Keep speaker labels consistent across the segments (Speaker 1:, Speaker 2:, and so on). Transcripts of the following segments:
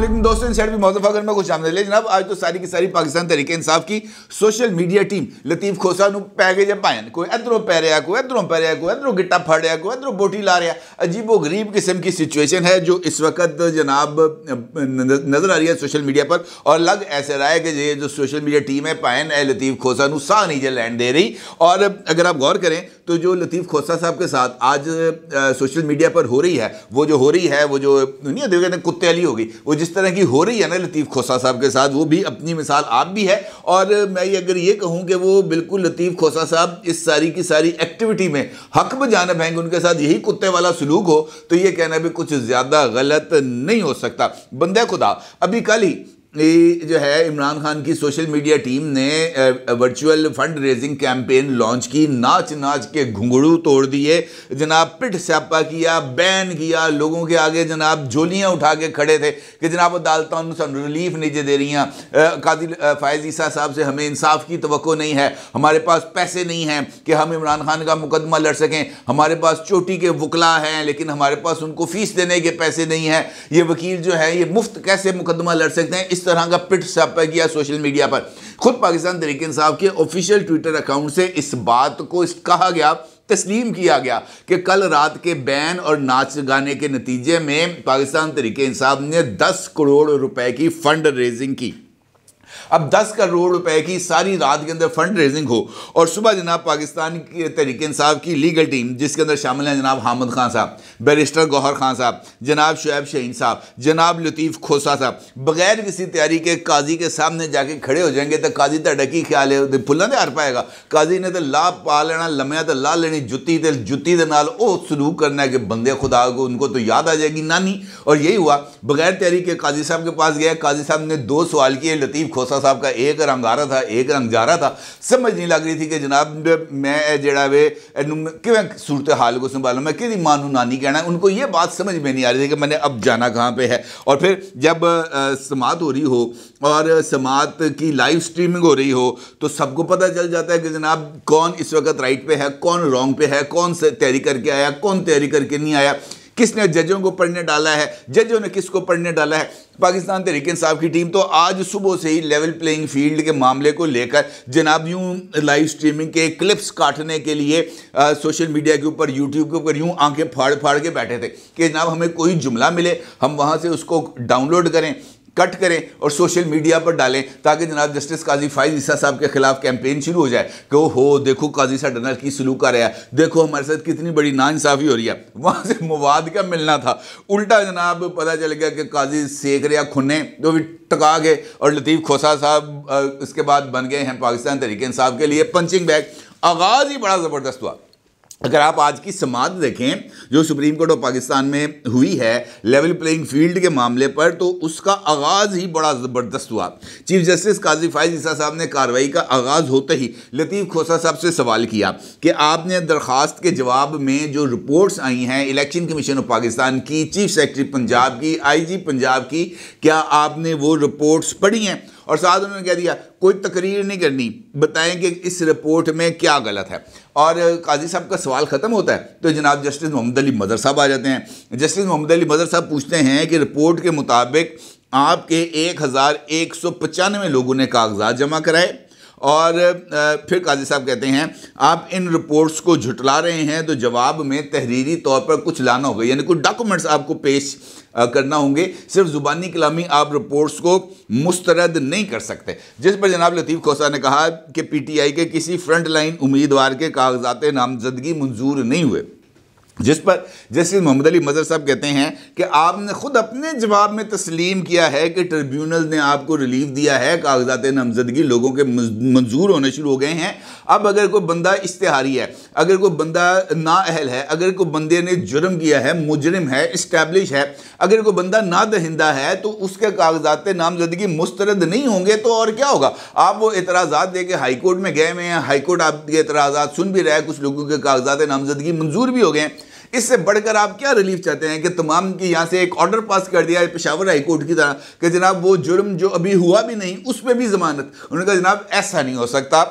Speaker 1: लेकिन दोस्तों इन भी मौजूद अगर मैं कुछ ले जनाब आज तो सारी की सारी पाकिस्तान तरीके इंसाफ की social media team Latif Khosa पै गए जब पायन कोई इधरों पै रहा कोई इधरों पै रहा कोई इधरों गिट्टा फड़ रहा कोई इधरों बोटी ला रहा अजीबो गरीब किस्म की सिचुएशन है जो इस वक्त जनाब नज़र आ रही है सोशल मीडिया पर और अलग ऐसे रहा है कि ये जो सोशल मीडिया टीम है पायन ए लतीफ़ खोसा सह नहीं जो लैंड दे रही और अगर आप गौर करें तो जो लतीफ़ खोसा साहब के साथ आज सोशल मीडिया पर हो रही है वो जो हो रही है वो जो नहीं देखो कहते कुत्ते वाली होगी वो जिस तरह की हो रही है ना लतीफ़ खोसा साहब के साथ वो भी अपनी मिसाल आप भी है और मैं ये अगर ये कहूँ कि वो बिल्कुल लतीफ़ खोसा साहब इस सारी की सारी एक्टिविटी में हक में जानब हैं उनके साथ यही कुत्ते वाला सलूक हो तो ये कहना भी कुछ ज़्यादा गलत नहीं हो सकता बंदे खुदा अभी कल ही जो है इमरान खान की सोशल मीडिया टीम ने virtual fund raising campaign launch की नाच नाच के घुंघड़ू तोड़ दिए जनाब पिट स्यापा किया बैन किया लोगों के आगे जनाब झोलियाँ उठा के खड़े थे कि जनाब अदालतों सू रिलीफ नहीं दे रही कादिल फ़ायज़ ईसा साहब से हमें इंसाफ की तो नहीं है हमारे पास पैसे नहीं हैं कि हम इमरान खान का मुकदमा लड़ सकें हमारे पास चोटी के वकला हैं लेकिन हमारे पास उनको फ़ीस देने के पैसे नहीं हैं ये वकील जो है ये मुफ्त कैसे मुकदमा लड़ सकते हैं इस तरह का पिट छापा किया सोशल मीडिया पर खुद पाकिस्तान तरीके इंसाफ के ऑफिशियल ट्विटर अकाउंट से इस बात को इस कहा गया तस्लीम किया गया कि कल रात के बैन और नाच गाने के नतीजे में पाकिस्तान तरीके इंसाफ ने 10 करोड़ रुपए की फंड रेजिंग की अब 10 करोड़ रुपए की सारी रात के अंदर फंड रेजिंग हो और सुबह जनाब पाकिस्तान के तरीके इंसाफ की लीगल टीम जिसके अंदर शामिल हैं जनाब हामद खान साहब बैरिस्टर गौहर खान साहब जनाब शुएब शहीन साहब जनाब लतीफ़ खोसा साहब बगैर किसी तैयारी के काजी के सामने जाके खड़े हो जाएंगे तो काजी तो डकी ख्याल है फुल्ला तो हर पाएगा काजी ने तो ला पा लेना लम्या तो ला लेनी जुत्ती तो जुत्ती सलूक करना है कि बंदे खुदा को उनको तो याद आ जाएगी नानी और यही हुआ बगैर तैयारी के काजी साहब के पास गया काजी साहब ने दो सवाल किए लतीफ़ खोसा खालसा साहब का एक रंग आ रहा था एक रंग जा रहा था समझ नहीं लग रही थी कि जनाब मैं जरा वे किवें सूरत हाल को संभालू मैं कि मानू नानी कहना उनको ये बात समझ में नहीं आ रही थी कि मैंने अब जाना कहाँ पर है और फिर जब समात हो रही हो और समात की लाइव स्ट्रीमिंग हो रही हो तो सबको पता चल जाता है कि जनाब कौन इस वक्त राइट पे है कौन रॉन्ग पे है कौन से तैयारी करके आया कौन तैयारी करके नहीं आया किसने जजों को पढ़ने डाला है जजों ने किसको पढ़ने डाला है पाकिस्तान तरीके साहब की टीम तो आज सुबह से ही लेवल प्लेइंग फील्ड के मामले को लेकर जनाब यूँ लाइव स्ट्रीमिंग के क्लिप्स काटने के लिए आ, सोशल मीडिया के ऊपर यूट्यूब के ऊपर यूँ आंखें फाड़ फाड़ के बैठे थे कि जनाब हमें कोई जुमला मिले हम वहाँ से उसको डाउनलोड करें कट करें और सोशल मीडिया पर डालें ताकि जनाब जस्टिस काजी फाइज ईसा साहब के खिलाफ कैंपेन शुरू हो जाए कि ओ हो देखो काजी साहब डनर की सलूक आ रहा है देखो हमारे साथ कितनी बड़ी नाानसाफ़ी हो रही है वहाँ से मवाद क्या मिलना था उल्टा जनाब पता चल गया कि काजी रहा खुन्ने जो भी टका गए और लतीफ़ खोसा साहब इसके बाद बन गए हैं पाकिस्तान तरीके इंसाफ के लिए पंचिंग बैग आगाज़ ही बड़ा ज़बरदस्त हुआ अगर आप आज की समाज देखें जो सुप्रीम कोर्ट ऑफ पाकिस्तान में हुई है लेवल प्लेइंग फील्ड के मामले पर तो उसका आगाज़ ही बड़ा ज़बरदस्त हुआ चीफ जस्टिस काजी फायज ईसा साहब ने कार्रवाई का आगाज़ होते ही लतीफ़ खोसा साहब से सवाल किया कि आपने दरख्वास्त के जवाब में जो रिपोर्ट्स आई हैं इलेक्शन कमीशन ऑफ पाकिस्तान की चीफ सेक्रेटरी पंजाब की आई जी पंजाब की क्या आपने वो रिपोर्ट्स पढ़ी हैं और साथ उन्होंने कह दिया कोई तकरीर नहीं करनी बताएं कि इस रिपोर्ट में क्या गलत है और काजी साहब का सवाल ख़त्म होता है तो जनाब जस्टिस मोहम्मद अली मदर साहब आ जाते हैं जस्टिस मोहम्मद अली मदर साहब पूछते हैं कि रिपोर्ट के मुताबिक आपके एक हज़ार एक सौ पचानवे लोगों ने कागजात जमा कराए और फिर काजी साहब कहते हैं आप इन रिपोर्ट्स को झुटला रहे हैं तो जवाब में तहरीरी तौर पर कुछ लाना होगा यानी कुछ डॉक्यूमेंट्स आपको पेश करना होंगे सिर्फ ज़ुबानी कलामी आप रिपोर्ट्स को मुस्तरद नहीं कर सकते जिस पर जनाब लतीफ़ खोसा ने कहा कि पीटीआई के किसी फ्रंट लाइन उम्मीदवार के कागजात नामजदगी मंजूर नहीं हुए जिस पर जस्टिस मोहम्मद अली मजहर साहब कहते हैं कि आपने खुद अपने जवाब में तस्लीम किया है कि ट्रिब्यूनल ने आपको रिलीफ दिया है कागजात नामजदगी लोगों के मंजूर होने शुरू हो गए हैं अब अगर कोई बंदा इश्तहारी है अगर कोई बंदा ना अहल है अगर कोई बंदे ने जुर्म किया है मुजरम है इस्टेब्लिश है अगर कोई बंदा ना दहिंदा है तो उसके कागजात नामजदगी मुस्तरद नहीं होंगे तो और क्या होगा आप वो एतराज़ा दे के हाईकोर्ट में गए हुए हैं हाईकोर्ट आपके एतराज़ा सुन भी रहे हैं कुछ लोगों के कागजात नामजदगी मंजूर भी हो गए हैं इससे बढ़कर आप क्या रिलीफ चाहते हैं कि तमाम की यहाँ से एक ऑर्डर पास कर दिया है पेशावर हाईकोर्ट की तरह कि जनाब वो जुर्म जो अभी हुआ भी नहीं उस पर भी ज़मानत उन्होंने कहा जनाब ऐसा नहीं हो सकता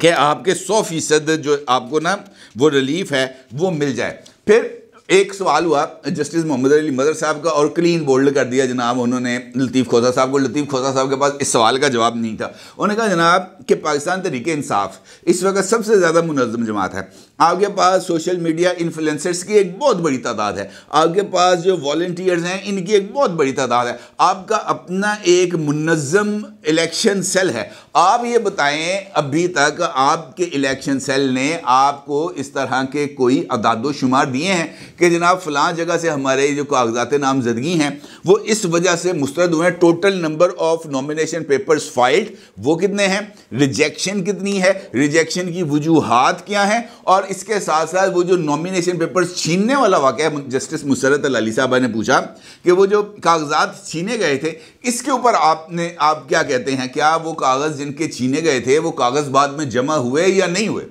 Speaker 1: कि आपके सौ फीसद जो आपको ना वो रिलीफ है वो मिल जाए फिर एक सवाल हुआ जस्टिस मोहम्मद अली मदर साहब का और क्लीन बोल्ड कर दिया जनाब उन्होंने लतीफ़ खोजा साहब को लतीफ़ खोजा साहब के पास इस सवाल का जवाब नहीं था उन्होंने कहा जनाब कि पाकिस्तान तरीके इंसाफ इस वक्त सबसे ज़्यादा मुनजम जमात है आपके पास सोशल मीडिया इन्फ्लुंसर्स की एक बहुत बड़ी तादाद है आपके पास जो वॉल्टियर्स हैं इनकी एक बहुत बड़ी तादाद है आपका अपना एक मुनज़म इलेक्शन सेल है आप ये बताएं अभी तक आपके इलेक्शन सेल ने आपको इस तरह के कोई अदादोशुमार दिए हैं कि जनाब फलां जगह से हमारे जो कागजात नामजदगी हैं वो इस वजह से मुस्तरद हुए हैं total number of nomination papers filed वो कितने हैं रिजेक्शन कितनी है रिजेक्शन की वजूहत क्या हैं और इसके साथ साथ वो जो नॉमिनेशन पेपर्स छीनने वाला वाक़ जस्टिस मुसरत अली साहबा ने पूछा कि वो जो कागजात छीने गए थे इसके ऊपर आपने आप क्या कहते हैं क्या वो कागज़ जिनके छीने गए थे वो कागज़ बाद में जमा हुए या नहीं हुए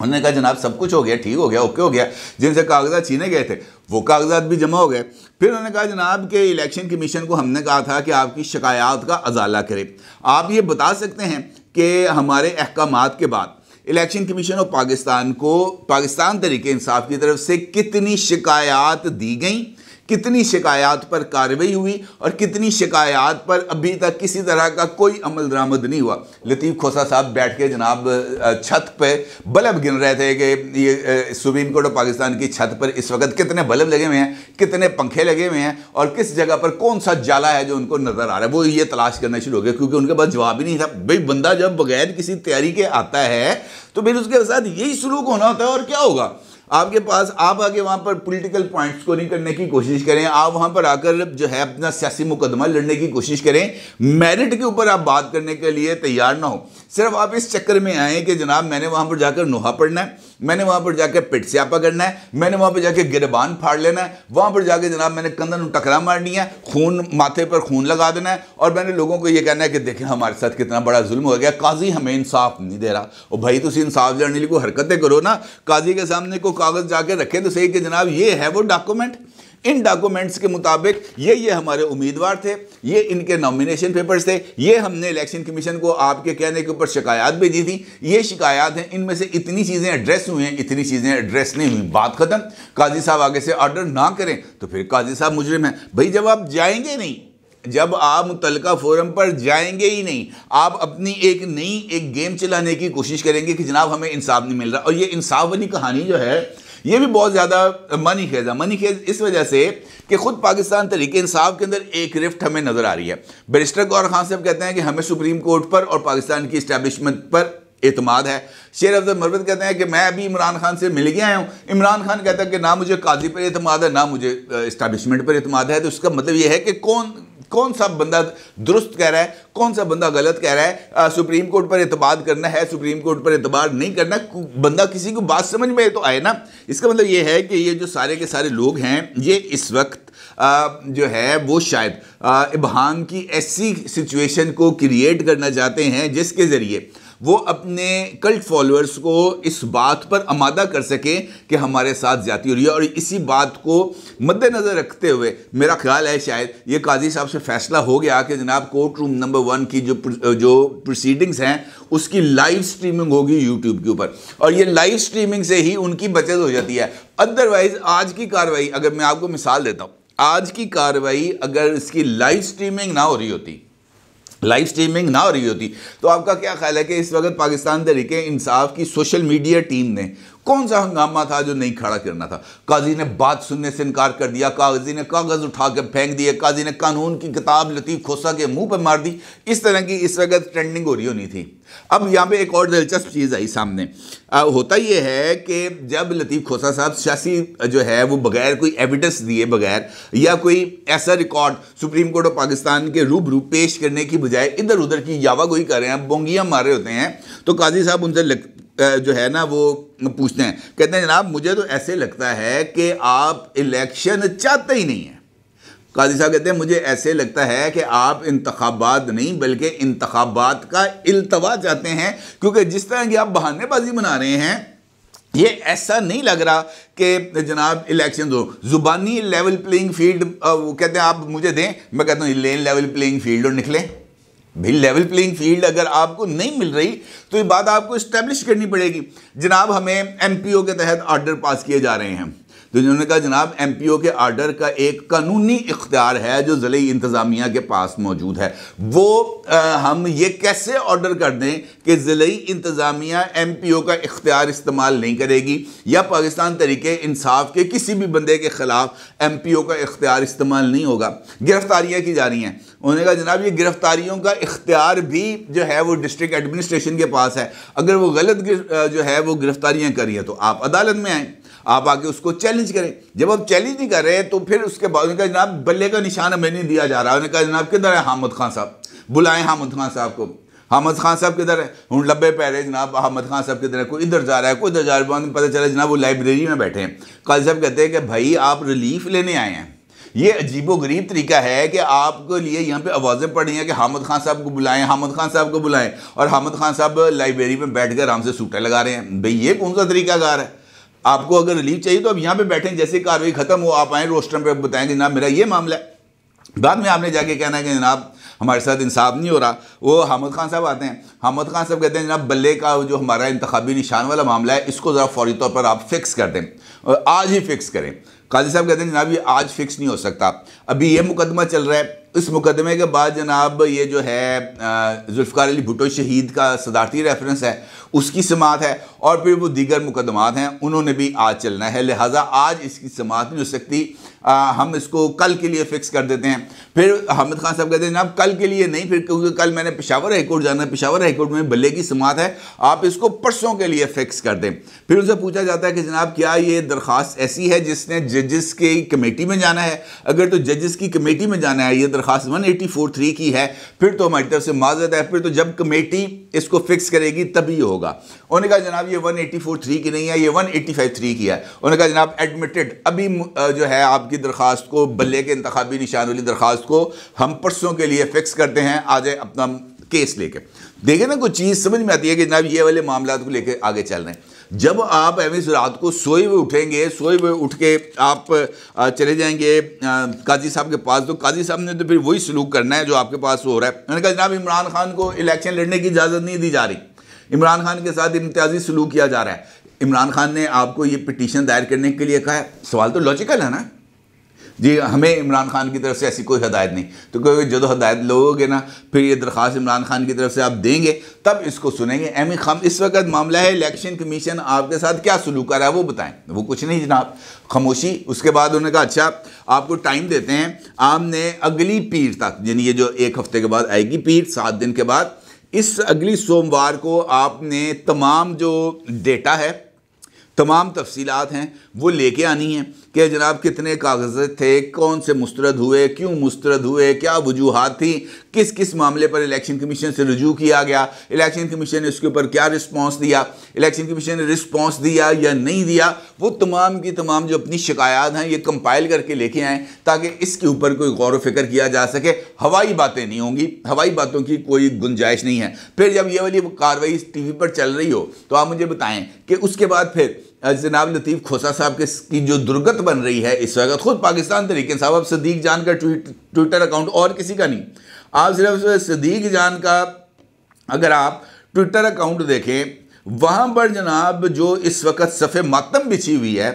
Speaker 1: उन्होंने कहा जनाब सब कुछ हो गया ठीक हो गया ओके हो गया जिनसे कागजात छीने गए थे वो कागजात भी जमा हो गए फिर उन्होंने कहा जनाब के इलेक्शन कमीशन को हमने कहा था कि आपकी शिकायत का अजाला करें आप ये बता सकते हैं कि हमारे अहकाम के बाद इलेक्शन कमीशन ऑफ पाकिस्तान को पाकिस्तान तरीके इंसाफ की तरफ से कितनी शिकायत दी गई कितनी शिकायत पर कार्रवाई हुई और कितनी शिकायत पर अभी तक किसी तरह का कोई अमल दरामद नहीं हुआ लतीफ़ खोसा साहब बैठ के जनाब छत पर बल्ब गिन रहे थे कि ये सुप्रीम कोर्ट ऑफ पाकिस्तान की छत पर इस वक्त कितने बल्ब लगे हुए हैं कितने पंखे लगे हुए हैं और किस जगह पर कौन सा जाला है जो उनको नज़र आ रहा है वो ये तलाश करना शुरू हो गया क्योंकि उनके पास जवाब ही नहीं था भाई बंदा जब बगैर किसी तैयारी के आता है तो फिर उसके साथ यही सुलूक होना होता है और क्या होगा आपके पास आप आगे वहाँ पर पॉलिटिकल पॉइंट स्कोरिंग करने की कोशिश करें आप वहाँ पर आकर जो है अपना सियासी मुकदमा लड़ने की कोशिश करें मेरिट के ऊपर आप बात करने के लिए तैयार ना हो सिर्फ आप इस चक्कर में आएँ कि जनाब मैंने वहाँ पर जाकर नोहा पढ़ना है मैंने वहाँ पर जाकर पिट स्यापा करना है मैंने वहाँ पर जाकर गिरबान फाड़ लेना है वहाँ पर जाकर जनाब मैंने कंधन टकरा मारनी है खून माथे पर खून लगा देना है और मैंने लोगों को ये कहना है कि देखें हमारे साथ कितना बड़ा जुल्म हो गया काजी हमें इंसाफ नहीं दे रहा और भाई तुम इंसाफ लिए कोई हरकतें करो ना काजी के सामने को कागज़ जाके रखे तो सही कि जनाब ये है वो डॉक्यूमेंट इन डॉक्यूमेंट्स के मुताबिक ये ये हमारे उम्मीदवार थे ये इनके नॉमिनेशन पेपर्स थे ये हमने इलेक्शन कमीशन को आपके कहने के ऊपर शिकायत भेजी थी ये शिकायत हैं इनमें से इतनी चीज़ें एड्रेस हुई हैं इतनी चीज़ें एड्रेस नहीं हुई बात ख़त्म काजी साहब आगे से ऑर्डर ना करें तो फिर काजी साहब मुजरिम हैं भाई जब आप जाएंगे नहीं जब आप मुतलका फोरम पर जाएंगे ही नहीं आप अपनी एक नई एक गेम चलाने की कोशिश करेंगे कि जनाब हमें इंसाफ नहीं मिल रहा और ये इंसाफ वाली कहानी जो है ये भी बहुत ज़्यादा मनी खेज है मनी खेज इस वजह से कि खुद पाकिस्तान तरीके इंसाफ के अंदर एक रिफ्ट हमें नज़र आ रही है बैरिस्टर गौर खान साहब कहते हैं कि हमें सुप्रीम कोर्ट पर और पाकिस्तान की इस्टेबलिशमेंट पर एतमाद है शेर अफजल मरवत कहते हैं कि मैं अभी इमरान खान से मिल गया हूँ इमरान खान कहता है कि ना मुझे काजी पर अतमाद है ना मुझे इस्टाबलिशमेंट पर अतमाद है तो उसका मतलब ये है कि कौन कौन सा बंदा दुरुस्त कह रहा है कौन सा बंदा गलत कह रहा है आ, सुप्रीम कोर्ट पर एतबाद करना है सुप्रीम कोर्ट पर एतबार नहीं करना बंदा किसी को बात समझ में तो आए ना इसका मतलब ये है कि ये जो सारे के सारे लोग हैं ये इस वक्त आ, जो है वो शायद इबहान की ऐसी सिचुएशन को क्रिएट करना चाहते हैं जिसके ज़रिए वो अपने कल्ट फॉलोअर्स को इस बात पर आमादा कर सके कि हमारे साथ ज़्यादा हो रही है और इसी बात को मद्देनज़र रखते हुए मेरा ख्याल है शायद ये काजी साहब से फैसला हो गया कि जनाब कोर्ट रूम नंबर वन की जो जो प्रोसीडिंग्स हैं उसकी लाइव स्ट्रीमिंग होगी यूट्यूब के ऊपर और ये लाइव स्ट्रीमिंग से ही उनकी बचत हो जाती है अदरवाइज़ आज की कार्रवाई अगर मैं आपको मिसाल देता हूँ आज की कार्रवाई अगर इसकी लाइव स्ट्रीमिंग ना हो रही होती लाइव स्ट्रीमिंग ना हो रही होती तो आपका क्या ख्याल है कि इस वक्त पाकिस्तान तरीके इंसाफ की सोशल मीडिया टीम ने कौन सा हंगामा था जो नहीं खड़ा करना था काजी ने बात सुनने से इनकार कर दिया काजी ने कागज़ उठा के फेंक दिए काजी ने कानून की किताब लतीफ़ खोसा के मुंह पर मार दी इस तरह की इस वक्त ट्रेंडिंग हो रही होनी थी अब यहाँ पे एक और दिलचस्प चीज़ आई सामने आ, होता यह है कि जब लतीफ़ खोसा साहब सियासी जो है वो बगैर कोई एविडेंस दिए बगैर या कोई ऐसा record supreme court of Pakistan के रूबरू पेश करने की बजाय इधर उधर की यावागोई कर रहे हैं बोंगियाँ मार रहे होते हैं तो काजी साहब उनसे जो है ना वो पूछते हैं कहते हैं जनाब मुझे तो ऐसे लगता है कि आप इलेक्शन चाहते ही नहीं हैं काजी साहब कहते हैं मुझे ऐसे लगता है कि आप इंतबात नहीं बल्कि इंतबात का अल्तवा चाहते हैं क्योंकि जिस तरह की आप बहानेबाजी बना रहे हैं ये ऐसा नहीं लग रहा कि जनाब इलेक्शन हो ज़ुबानी लेवल प्लेइंग फील्ड वो कहते हैं आप मुझे दें मैं कहता हूँ लेन लेवल प्लेइंग फील्ड और निकलें भाई लेवल प्लेइंग फील्ड अगर आपको नहीं मिल रही तो ये बात आपको इस्टेब्लिश करनी पड़ेगी जनाब हमें एमपीओ के तहत ऑर्डर पास किए जा रहे हैं तो जिन्होंने कहा जनाब एम पी ओ के आर्डर का एक कानूनी इख्तियार है जो ज़िले इंतज़ामिया के पास मौजूद है वो आ, हम ये कैसे ऑर्डर कर दें कि ज़िले इंतज़ामिया एम पी ओ का इख्तियार इस्तेमाल नहीं करेगी या पाकिस्तान तरीके इंसाफ के किसी भी बंदे के ख़िलाफ़ एम पी ओ का इख्तियार इस्तेमाल नहीं होगा गिरफ्तारियाँ की जा रही हैं उन्होंने कहा जनाब ये गिरफ्तारियों का इख्तियार भी जो है वो डिस्ट्रिक्ट एडमिनिस्ट्रेशन के पास है अगर वो गलत जो है वो गिरफ्तारियाँ करी है तो आप अदालत में आएँ आप आके उसको चैलेंज करें जब आप चैलेंज नहीं कर रहे तो फिर उसके बाद उन्होंने कहा जनाब बल्ले का निशान हमें नहीं दिया जा रहा उन्होंने कहा जनाब किधर है हामद खान साहब बुलाएं हामद खान साहब को हामद खान साहब किधर है उन लब्बे पैरे जनाब हामद खान साहब किधर है कोई इधर जा रहा है कोई इधर जा रहा है पता चला जनाब वो लाइब्रेरी में बैठे हैं कल साहब कहते हैं कि भाई आप रिलीफ लेने आए हैं ये अजीब व गरीब तरीका है कि आपके लिए यहाँ पे आवाज़ें पड़ रही हैं कि हामद खान साहब को बुलाएं हामद खान साहब को बुलाएं और हामद खान साहब लाइब्रेरी में बैठ कर आराम से सूटें लगा रहे हैं भाई ये कौन सा तरीका गार है आपको अगर रिलीफ चाहिए तो आप यहाँ पे बैठें जैसे कार्रवाई खत्म हो आप आए रोस्टर पर बताएंगे जनाब मेरा ये मामला है बाद में आपने जाके कहना है कि जनाब हमारे साथ इंसाफ नहीं हो रहा वो हामद खान साहब आते हैं हामद खान साहब कहते हैं जनाब बल्ले का जो हमारा इंतबी निशान वाला मामला है इसको ज़रा फौरी तौर पर आप फिक्स कर दें आज ही फिक्स करें काजी साहब कहते हैं जनाब ये आज फिक्स नहीं हो सकता अभी ये मुकदमा चल रहा है इस मुकदमे के बाद जनाब ये जो है जुल्फ़ार अली भुटो शहीद का सदारती रेफरेंस है उसकी समात है और फिर वो दीगर मुकदमात हैं उन्होंने भी आज चलना है लिहाजा आज इसकी समात नहीं हो सकती आ, हम इसको कल के लिए फ़िक्स कर देते हैं फिर हामिद खान साहब कहते हैं जनाब कल के लिए नहीं फिर क्योंकि कल मैंने पेशावर हाईकोर्ट जाना है पेशावर हाईकोर्ट में बल्ले की समात है आप इसको परसों के लिए फ़िक्स कर दें फिर उनसे पूछा जाता है कि जनाब क्या ये दरख्वास्त ऐसी है जिसने जजेस के कमेटी में जाना है अगर तो जजेस की कमेटी में जाना है ये दरख्वास्त वन एटी फोर थ्री की है फिर तो हमारी तरफ से माजरत है फिर तो जब कमेटी इसको फिक्स करेगी तभी होगा उन्होंने कहा जनाब ये वन एटी फोर थ्री की नहीं है ये वन एटी फाइव थ्री की है उन्होंने कहा जनाब एडमिटेड अभी जो है आपकी दरख्वास्त को बल्ले के इंतबी निशान वाली दरख्वास्त को हम परसों के लिए फिक्स करते हैं आ जाए अपना केस लेके देखे ना कोई चीज़ समझ में आती है कि जनाब ये वाले मामला को लेकर आगे चल रहे हैं जब आप एम रात को सोए हुए उठेंगे सोए हुए उठ के आप चले जाएंगे काजी साहब के पास तो काजी साहब ने तो फिर वही सलूक करना है जो आपके पास हो रहा है मैंने कहा जनाब इमरान खान को इलेक्शन लड़ने की इजाज़त नहीं दी जा रही इमरान खान के साथ इम्तियाजी सलूक किया जा रहा है इमरान खान ने आपको ये पिटीशन दायर करने के लिए कहा है सवाल तो लॉजिकल है ना जी हमें इमरान खान की तरफ से ऐसी कोई हदायत नहीं तो क्योंकि जो तो हदायत लोगे ना फिर ये दरख्वास्त इमरान खान की तरफ से आप देंगे तब इसको सुनेंगे एम खाम इस वक्त मामला है इलेक्शन कमीशन आपके साथ क्या सलूक कर रहा है वो बताएं वो कुछ नहीं जनाब खामोशी उसके बाद उन्होंने कहा अच्छा आपको टाइम देते हैं आपने अगली पीर तक यानी ये जो एक हफ्ते के बाद आएगी पीर सात दिन के बाद इस अगली सोमवार को आपने तमाम जो डेटा है तमाम तफसीलात हैं वो लेके आनी है कि जनाब कितने कागज़ थे कौन से मुस्रद हुए क्यों मुस्तरद हुए क्या वजूहत थी किस किस मामले पर इलेक्शन कमीशन से रजू किया गया इलेक्शन कमीशन ने उसके ऊपर क्या रिस्पांस दिया इलेक्शन कमीशन ने रिस्पांस दिया या नहीं दिया वो तमाम की तमाम जो अपनी शिकायत हैं ये कंपाइल करके लेके आएँ ताकि इसके ऊपर कोई गौर फिक्र किया जा सके हवाई बातें नहीं होंगी हवाई बातों की कोई गुंजाइश नहीं है फिर जब ये वाली कार्रवाई टी वी पर चल रही हो तो आप मुझे बताएँ कि उसके बाद फिर जनाब लतीफ़ खोसा साहब के की जो दुर्गत बन रही है इस वक्त खुद पाकिस्तान तरीके साहब अब सदीक जान का ट्वीट ट्विटर अकाउंट और किसी का नहीं आप सिर्फ सदीक जान का अगर आप ट्विटर अकाउंट देखें वहाँ पर जनाब जो इस वक्त सफ़े मातम बिछी हुई है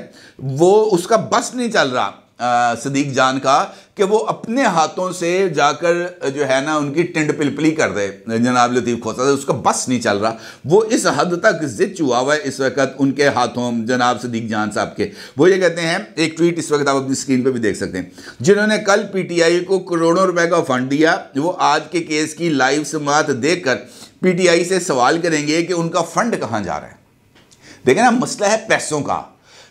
Speaker 1: वो उसका बस नहीं चल रहा सदीक जान का कि वो अपने हाथों से जाकर जो है ना उनकी टिंड पिलपिली कर दे जनाब लतीफ़ खोसा उसका बस नहीं चल रहा वो इस हद तक जिद चुआ हुआ है इस वक्त उनके हाथों जनाब सदीक जान साहब के वो ये कहते हैं एक ट्वीट इस वक्त आप अपनी स्क्रीन पर भी देख सकते हैं जिन्होंने कल पीटीआई को करोड़ों रुपए का फंड दिया वो आज के केस की लाइव समात देख कर से सवाल करेंगे कि उनका फंड कहाँ जा रहा है देखें ना मसला है पैसों का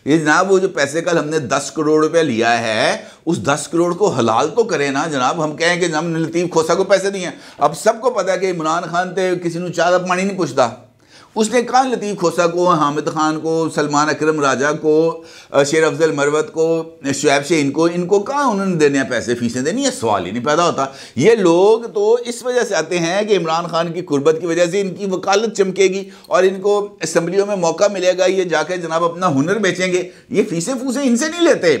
Speaker 1: ये जनाब वो जो पैसे कल हमने दस करोड़ रुपया लिया है उस दस करोड़ को हलाल तो करें ना जनाब हम कहें कि जनाब लतीफ़ खोसा को पैसे नहीं है अब सबको पता है कि इमरान खान तो किसी ने पानी नहीं पूछता उसने कहा लतीफ़ खोसा को हामिद ख़ान को सलमान अकरम राजा को शेर अफजल मरवत को शुएब शहीन को इनको कहाँ उन्होंने देने पैसे फीसें देनी ये सवाल ही नहीं पैदा होता ये लोग तो इस वजह से आते हैं कि इमरान खान की कुर्बत की वजह से इनकी वकालत चमकेगी और इनको असम्बलियों में मौका मिलेगा ये जाकर जनाब अपना हुनर बेचेंगे ये फीसें फूसें इनसे नहीं लेते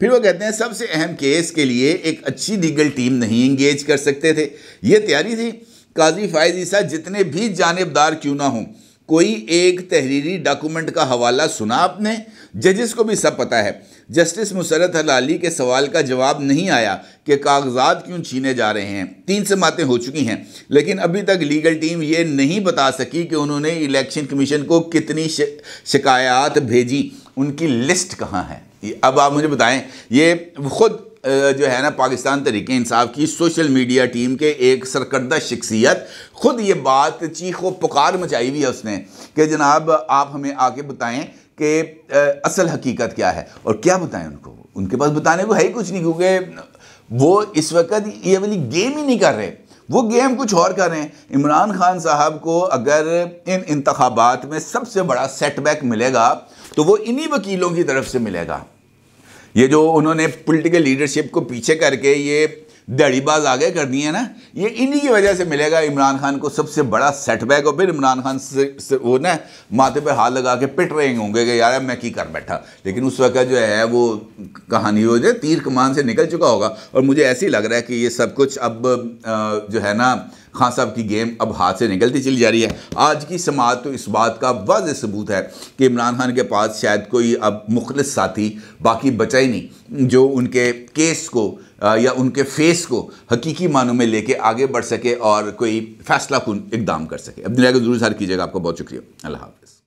Speaker 1: फिर वो कहते हैं सबसे अहम केस के लिए एक अच्छी लीगल टीम नहीं इंगेज कर सकते थे ये तैयारी थी काजी फायद ईसा जितने भी जानबदार क्यों ना हों कोई एक तहरीरी डॉक्यूमेंट का हवाला सुना आपने जजिस को भी सब पता है जस्टिस मुसरत अली के सवाल का जवाब नहीं आया कि कागजात क्यों छीने जा रहे हैं तीन समातें हो चुकी हैं लेकिन अभी तक लीगल टीम ये नहीं बता सकी कि उन्होंने इलेक्शन कमीशन को कितनी शिकायत भेजी उनकी लिस्ट कहाँ है अब आप मुझे बताएं ये खुद जो है ना पाकिस्तान तरीके इंसाफ की सोशल मीडिया टीम के एक सरकर्दा शख्सियत खुद ये बात चीखो पुकार मचाई हुई है उसने कि जनाब आप हमें आके बताएं कि असल हकीकत क्या है और क्या बताएं उनको उनके पास बताने को है ही कुछ नहीं क्योंकि वो इस वक्त ये वाली गेम ही नहीं कर रहे वो गेम कुछ और कर रहे हैं इमरान खान साहब को अगर इन इंतबात में सबसे बड़ा सेटबैक मिलेगा तो वो इन्हीं वकीलों की तरफ से मिलेगा ये जो उन्होंने पॉलिटिकल लीडरशिप को पीछे करके ये दड़ीबाज आगे कर दिए ना ये इन्हीं की वजह से मिलेगा इमरान खान को सबसे बड़ा सेटबैक और फिर इमरान खान से, से वो ना माथे पे हाथ लगा के पिट रहे होंगे कि यार मैं की कर बैठा लेकिन उस वक्त जो है वो कहानी हो जाए तीर कमान से निकल चुका होगा और मुझे ऐसे ही लग रहा है कि ये सब कुछ अब जो है ना खान साहब की गेम अब हाथ से निकलती चली जा रही है आज की समाज तो इस बात का वाज सबूत है कि इमरान खान के पास शायद कोई अब मुखलस साथी बाकी बचा ही नहीं जो उनके केस को या उनके फेस को हकीकी मानों में लेके आगे बढ़ सके और कोई फैसला खुन इकदाम कर सके अब दुनिया को जरूर सार कीजिएगा आपका बहुत शुक्रिया अल्लाह हाफिज़